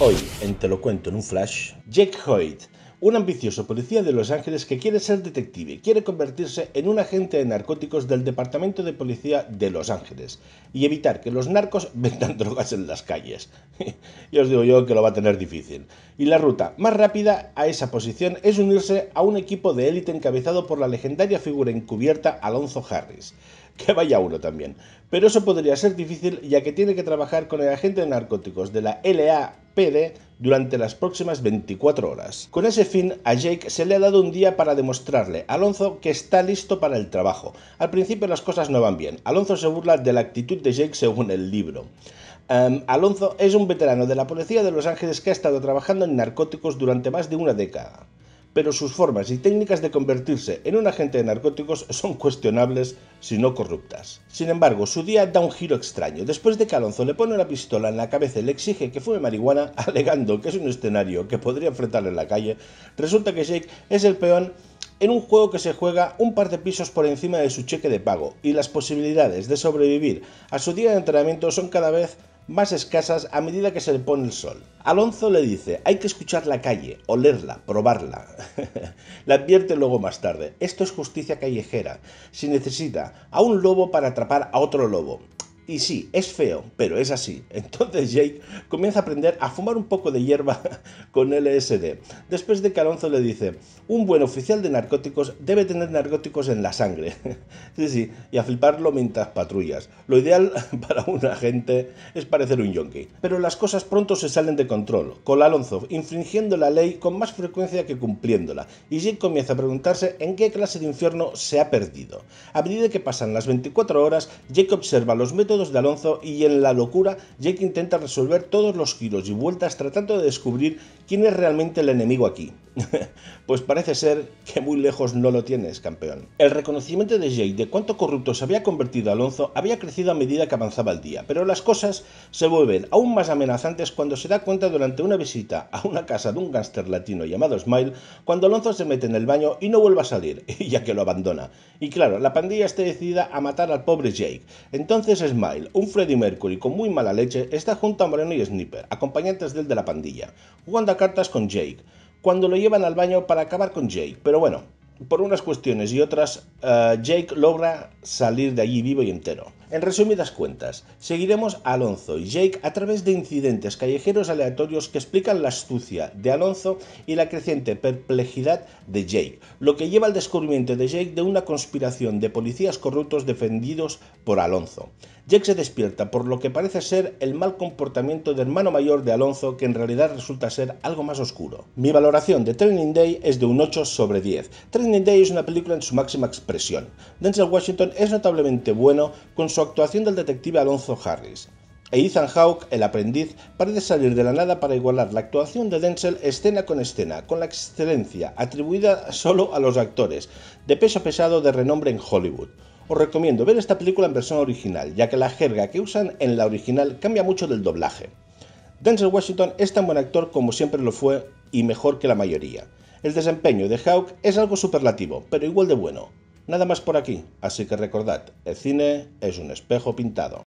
Hoy, en Te lo cuento en un flash, Jake Hoyt, un ambicioso policía de Los Ángeles que quiere ser detective, quiere convertirse en un agente de narcóticos del Departamento de Policía de Los Ángeles y evitar que los narcos vendan drogas en las calles. y os digo yo que lo va a tener difícil. Y la ruta más rápida a esa posición es unirse a un equipo de élite encabezado por la legendaria figura encubierta Alonso Harris que vaya uno también. Pero eso podría ser difícil ya que tiene que trabajar con el agente de narcóticos de la LAPD durante las próximas 24 horas. Con ese fin, a Jake se le ha dado un día para demostrarle a Alonso que está listo para el trabajo. Al principio las cosas no van bien. Alonso se burla de la actitud de Jake según el libro. Em, Alonso es un veterano de la policía de Los Ángeles que ha estado trabajando en narcóticos durante más de una década pero sus formas y técnicas de convertirse en un agente de narcóticos son cuestionables si no corruptas. Sin embargo, su día da un giro extraño. Después de que Alonso le pone una pistola en la cabeza y le exige que fume marihuana, alegando que es un escenario que podría enfrentar en la calle, resulta que Jake es el peón en un juego que se juega un par de pisos por encima de su cheque de pago y las posibilidades de sobrevivir a su día de entrenamiento son cada vez más más escasas a medida que se le pone el sol. Alonso le dice, hay que escuchar la calle, olerla, probarla. la advierte luego más tarde, esto es justicia callejera. Si necesita a un lobo para atrapar a otro lobo, y sí, es feo, pero es así. Entonces Jake comienza a aprender a fumar un poco de hierba con LSD. Después de que Alonso le dice, un buen oficial de narcóticos debe tener narcóticos en la sangre. sí, sí, y a fliparlo mientras patrullas. Lo ideal para un agente es parecer un yonki. Pero las cosas pronto se salen de control, con Alonso infringiendo la ley con más frecuencia que cumpliéndola. Y Jake comienza a preguntarse en qué clase de infierno se ha perdido. A medida que pasan las 24 horas, Jake observa los métodos de Alonso y en la locura Jake intenta resolver todos los giros y vueltas tratando de descubrir ¿Quién es realmente el enemigo aquí? pues parece ser que muy lejos no lo tienes, campeón. El reconocimiento de Jake de cuánto corrupto se había convertido Alonso había crecido a medida que avanzaba el día, pero las cosas se vuelven aún más amenazantes cuando se da cuenta durante una visita a una casa de un gángster latino llamado Smile, cuando Alonso se mete en el baño y no vuelve a salir, ya que lo abandona. Y claro, la pandilla está decidida a matar al pobre Jake. Entonces Smile, un Freddy Mercury con muy mala leche, está junto a Moreno y Sniper, acompañantes del de la pandilla cartas con Jake, cuando lo llevan al baño para acabar con Jake. Pero bueno, por unas cuestiones y otras, eh, Jake logra salir de allí vivo y entero. En resumidas cuentas, seguiremos a Alonso y Jake a través de incidentes callejeros aleatorios que explican la astucia de Alonso y la creciente perplejidad de Jake, lo que lleva al descubrimiento de Jake de una conspiración de policías corruptos defendidos por Alonso. Jake se despierta por lo que parece ser el mal comportamiento de hermano mayor de Alonso que en realidad resulta ser algo más oscuro. Mi valoración de Training Day es de un 8 sobre 10. Training Day es una película en su máxima expresión. Denzel Washington es notablemente bueno con su actuación del detective Alonso Harris. E Ethan Hawke, el aprendiz, parece salir de la nada para igualar la actuación de Denzel escena con escena, con la excelencia atribuida solo a los actores, de peso pesado de renombre en Hollywood. Os recomiendo ver esta película en versión original, ya que la jerga que usan en la original cambia mucho del doblaje. Denzel Washington es tan buen actor como siempre lo fue y mejor que la mayoría. El desempeño de Hawke es algo superlativo, pero igual de bueno. Nada más por aquí, así que recordad, el cine es un espejo pintado.